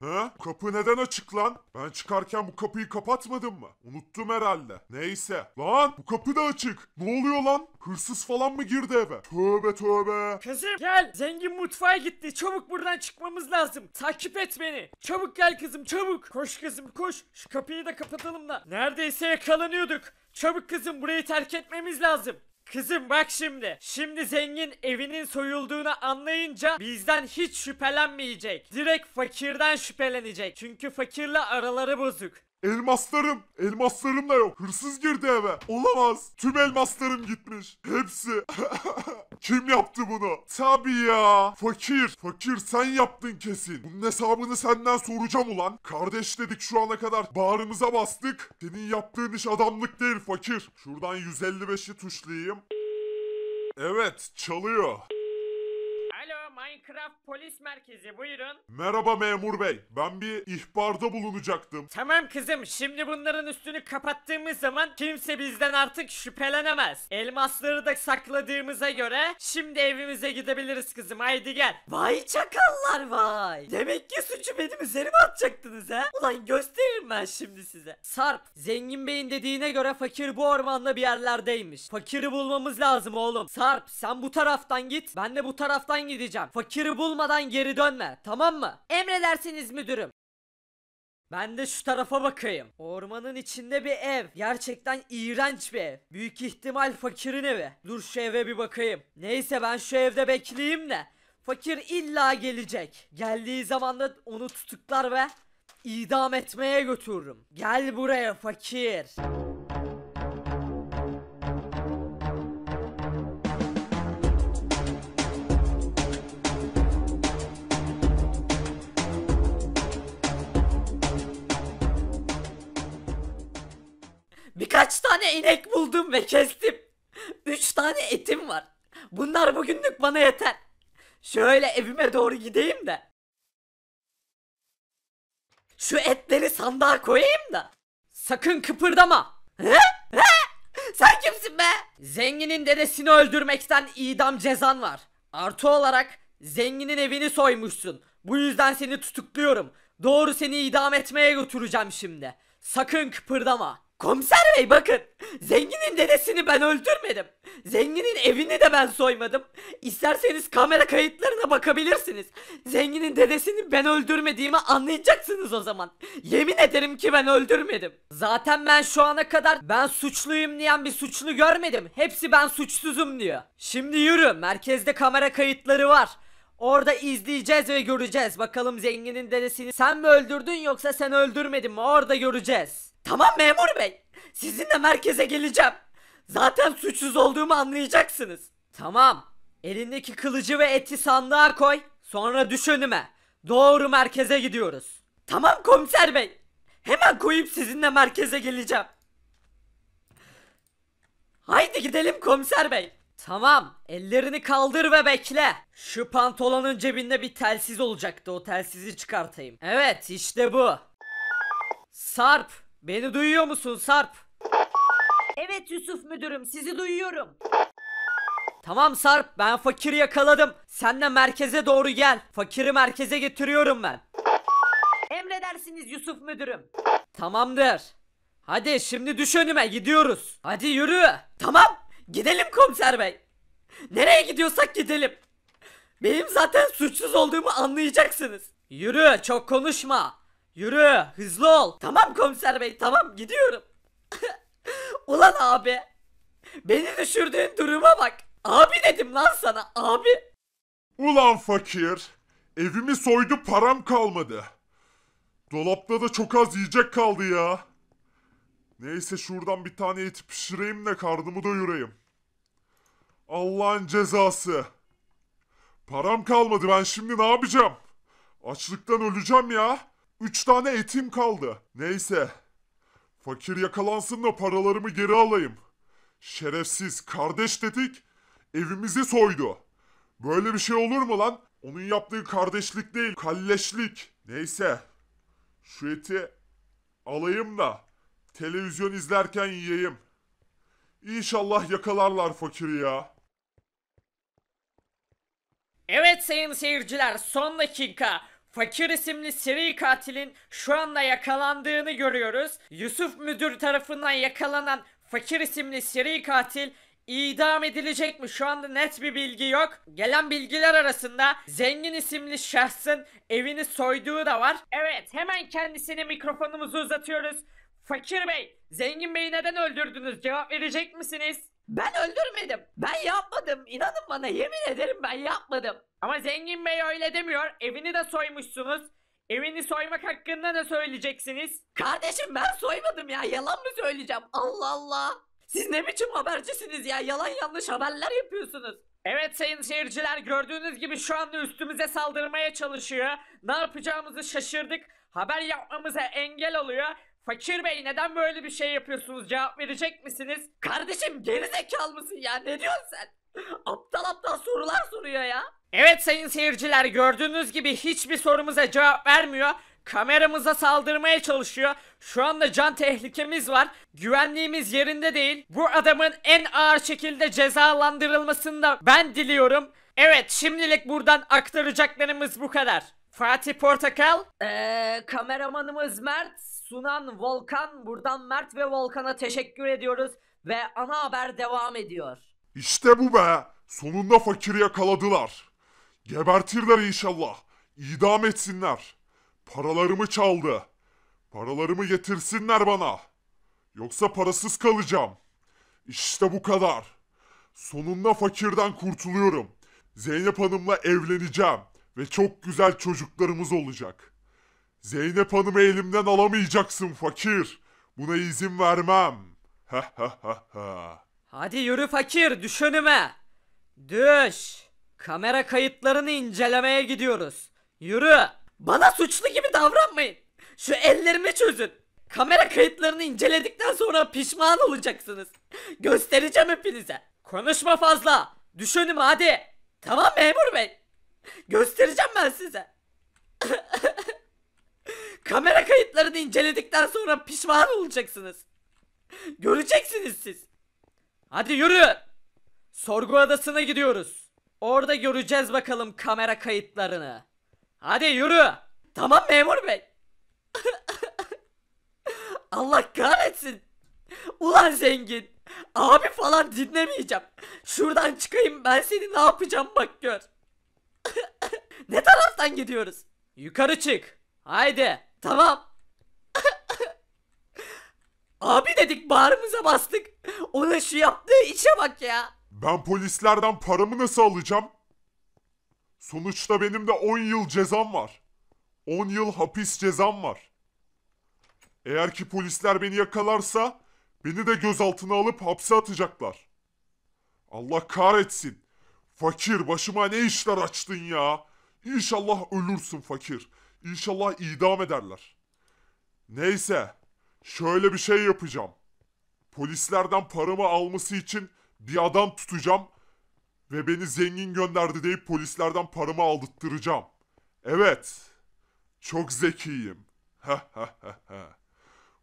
He? Kapı neden açık lan? Ben çıkarken bu kapıyı kapatmadım mı? Unuttum herhalde. Neyse. Lan bu kapı da açık. Ne oluyor lan? Hırsız falan mı girdi eve? Tövbe tövbe. Kızım gel. Zengin mutfağa gitti. Çabuk buradan çıkmamız lazım. Takip et beni. Çabuk gel kızım çabuk. Koş kızım koş. Şu kapıyı da kapatalım da. Neredeyse yakalanıyorduk. Çabuk kızım burayı terk etmemiz lazım. Kızım bak şimdi. Şimdi zengin evinin soyulduğunu anlayınca bizden hiç şüphelenmeyecek. Direkt fakirden şüphelenecek. Çünkü fakirle araları bozuk. Elmaslarım. Elmaslarım da yok. Hırsız girdi eve. Olamaz. Tüm elmaslarım gitmiş. Hepsi. Kim yaptı bunu? Tabii ya. Fakir. Fakir sen yaptın kesin. Bunun hesabını senden soracağım ulan. Kardeş dedik şu ana kadar. Bağrımıza bastık. Senin yaptığın iş adamlık değil fakir. Şuradan 155'i tuşlayayım. Evet çalıyor. Minecraft Polis Merkezi buyurun. Merhaba memur bey. Ben bir ihbarda bulunacaktım. Tamam kızım şimdi bunların üstünü kapattığımız zaman kimse bizden artık şüphelenemez. Elmasları da sakladığımıza göre şimdi evimize gidebiliriz kızım haydi gel. Vay çakallar vay. Demek ki suçu benim üzerime atacaktınız ha. Ulan gösteririm ben şimdi size. Sarp zengin beyin dediğine göre fakir bu ormanda bir yerlerdeymiş. Fakiri bulmamız lazım oğlum. Sarp sen bu taraftan git ben de bu taraftan gideceğim. Fakir Fakiri bulmadan geri dönme tamam mı? Emredersiniz müdürüm. Ben de şu tarafa bakayım. Ormanın içinde bir ev. Gerçekten iğrenç bir ev. Büyük ihtimal fakirin evi. Dur şu eve bir bakayım. Neyse ben şu evde bekleyeyim de. Fakir illa gelecek. Geldiği zaman da onu tutuklar ve idam etmeye götürürüm. Gel buraya fakir. tane inek buldum ve kestim. Üç tane etim var. Bunlar bugünlük bana yeter. Şöyle evime doğru gideyim de. Şu etleri sandığa koyayım da. Sakın kıpırdama. He? He? Sen kimsin be? Zenginin dedesini öldürmekten idam cezan var. Artı olarak zenginin evini soymuşsun. Bu yüzden seni tutukluyorum. Doğru seni idam etmeye götüreceğim şimdi. Sakın kıpırdama. Komiser bey bakın. Zenginin dedesini ben öldürmedim. Zenginin evini de ben soymadım. İsterseniz kamera kayıtlarına bakabilirsiniz. Zenginin dedesini ben öldürmediğimi anlayacaksınız o zaman. Yemin ederim ki ben öldürmedim. Zaten ben şu ana kadar ben suçluyum diyen bir suçlu görmedim. Hepsi ben suçsuzum diyor. Şimdi yürü. Merkezde kamera kayıtları var. Orada izleyeceğiz ve göreceğiz. Bakalım zenginin dedesini sen mi öldürdün yoksa sen öldürmedin mi? Orada göreceğiz. Tamam memur bey. Sizinle merkeze geleceğim. Zaten suçsuz olduğumu anlayacaksınız. Tamam. Elindeki kılıcı ve eti sandığa koy. Sonra düş önüme. Doğru merkeze gidiyoruz. Tamam komiser bey. Hemen koyup sizinle merkeze geleceğim. Haydi gidelim komiser bey. Tamam, ellerini kaldır ve bekle. Şu pantolonun cebinde bir telsiz olacaktı. O telsizi çıkartayım. Evet, işte bu. Sarp, Beni duyuyor musun Sarp? Evet Yusuf müdürüm sizi duyuyorum. Tamam Sarp ben fakiri yakaladım. Sen de merkeze doğru gel. Fakiri merkeze getiriyorum ben. Emredersiniz Yusuf müdürüm. Tamamdır. Hadi şimdi düş önüme gidiyoruz. Hadi yürü. Tamam gidelim komiser bey. Nereye gidiyorsak gidelim. Benim zaten suçsuz olduğumu anlayacaksınız. Yürü çok konuşma. Yürü hızlı ol. Tamam komiser bey tamam gidiyorum. Ulan abi. Beni düşürdüğün duruma bak. Abi dedim lan sana abi. Ulan fakir. Evimi soydu param kalmadı. Dolapta da çok az yiyecek kaldı ya. Neyse şuradan bir tane et pişireyim de karnımı doyurayım. Allah'ın cezası. Param kalmadı ben şimdi ne yapacağım? Açlıktan öleceğim ya. Üç tane etim kaldı. Neyse. Fakir yakalansın da paralarımı geri alayım. Şerefsiz kardeş dedik, evimizi soydu. Böyle bir şey olur mu lan? Onun yaptığı kardeşlik değil, kalleşlik. Neyse. Şu eti alayım da televizyon izlerken yiyeyim. İnşallah yakalarlar fakiri ya. Evet sayın seyirciler son dakika Fakir isimli seri katilin şu anda yakalandığını görüyoruz. Yusuf müdür tarafından yakalanan Fakir isimli seri katil idam edilecek mi? Şu anda net bir bilgi yok. Gelen bilgiler arasında zengin isimli şahsın evini soyduğu da var. Evet hemen kendisine mikrofonumuzu uzatıyoruz. Fakir Bey, Zengin Bey'i neden öldürdünüz? Cevap verecek misiniz? Ben öldürmedim. Ben yapmadım. İnanın bana yemin ederim ben yapmadım. Ama Zengin Bey öyle demiyor. Evini de soymuşsunuz. Evini soymak hakkında ne söyleyeceksiniz. Kardeşim ben soymadım ya yalan mı söyleyeceğim Allah Allah. Siz ne biçim habercisiniz ya yalan yanlış haberler yapıyorsunuz. Evet sayın seyirciler gördüğünüz gibi şu anda üstümüze saldırmaya çalışıyor. Ne yapacağımızı şaşırdık. Haber yapmamıza engel oluyor. Fakir Bey neden böyle bir şey yapıyorsunuz? Cevap verecek misiniz? Kardeşim geri zekalı mısın ya? Ne diyorsun sen? Aptal aptal sorular soruyor ya. Evet sayın seyirciler gördüğünüz gibi hiçbir sorumuza cevap vermiyor. Kameramıza saldırmaya çalışıyor. Şu anda can tehlikemiz var. Güvenliğimiz yerinde değil. Bu adamın en ağır şekilde cezalandırılmasını da ben diliyorum. Evet şimdilik buradan aktaracaklarımız bu kadar. Fatih Portakal. Ee, kameramanımız Mert, sunan Volkan. Buradan Mert ve Volkan'a teşekkür ediyoruz. Ve ana haber devam ediyor. İşte bu be. Sonunda fakiri yakaladılar. Gebertirler inşallah. İdam etsinler. Paralarımı çaldı. Paralarımı getirsinler bana. Yoksa parasız kalacağım. İşte bu kadar. Sonunda fakirden kurtuluyorum. Zeynep Hanım'la evleneceğim ve çok güzel çocuklarımız olacak. Zeynep Hanım'ı elimden alamayacaksın fakir. Buna izin vermem. Ha ha ha ha. Hadi yürü fakir düş önüme. Düş. Kamera kayıtlarını incelemeye gidiyoruz. Yürü. Bana suçlu gibi davranmayın. Şu ellerimi çözün. Kamera kayıtlarını inceledikten sonra pişman olacaksınız. Göstereceğim hepinize. Konuşma fazla. Düşünün hadi. Tamam memur bey. Göstereceğim ben size. Kamera kayıtlarını inceledikten sonra pişman olacaksınız. Göreceksiniz siz. Hadi yürü. Sorgu adasına gidiyoruz. Orada göreceğiz bakalım kamera kayıtlarını. Hadi yürü. Tamam memur bey. Allah kahretsin. Ulan zengin. Abi falan dinlemeyeceğim. Şuradan çıkayım ben seni ne yapacağım bak gör. ne taraftan gidiyoruz? Yukarı çık. Haydi. Tamam. Abi dedik bağrımıza bastık. Ona şu yaptığı işe bak ya. Ben polislerden paramı nasıl alacağım? Sonuçta benim de 10 yıl cezam var. 10 yıl hapis cezam var. Eğer ki polisler beni yakalarsa beni de gözaltına alıp hapse atacaklar. Allah kahretsin. Fakir başıma ne işler açtın ya. İnşallah ölürsün fakir. İnşallah idam ederler. Neyse şöyle bir şey yapacağım. Polislerden paramı alması için bir adam tutacağım ve beni zengin gönderdi deyip polislerden paramı aldırttıracağım. Evet, çok zekiyim.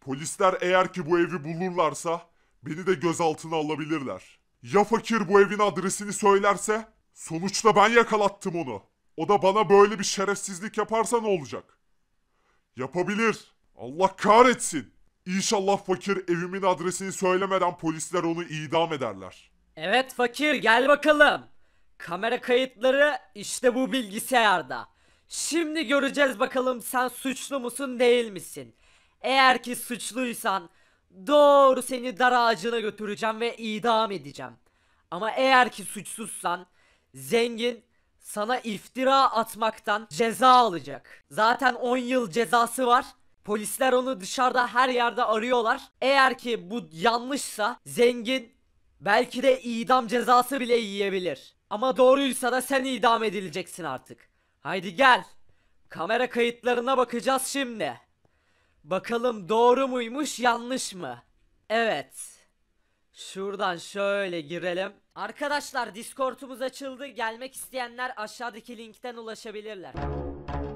Polisler eğer ki bu evi bulurlarsa beni de gözaltına alabilirler. Ya fakir bu evin adresini söylerse? Sonuçta ben yakalattım onu. O da bana böyle bir şerefsizlik yaparsa ne olacak? Yapabilir. Allah kahretsin. İnşallah fakir evimin adresini söylemeden polisler onu idam ederler. Evet fakir gel bakalım. Kamera kayıtları işte bu bilgisayarda. Şimdi göreceğiz bakalım sen suçlu musun değil misin? Eğer ki suçluysan doğru seni dar ağacına götüreceğim ve idam edeceğim. Ama eğer ki suçsuzsan zengin sana iftira atmaktan ceza alacak. Zaten 10 yıl cezası var. Polisler onu dışarıda her yerde arıyorlar. Eğer ki bu yanlışsa zengin belki de idam cezası bile yiyebilir. Ama doğruysa da sen idam edileceksin artık. Haydi gel. Kamera kayıtlarına bakacağız şimdi. Bakalım doğru muymuş yanlış mı? Evet. Şuradan şöyle girelim. Arkadaşlar Discord'umuz açıldı. Gelmek isteyenler aşağıdaki linkten ulaşabilirler.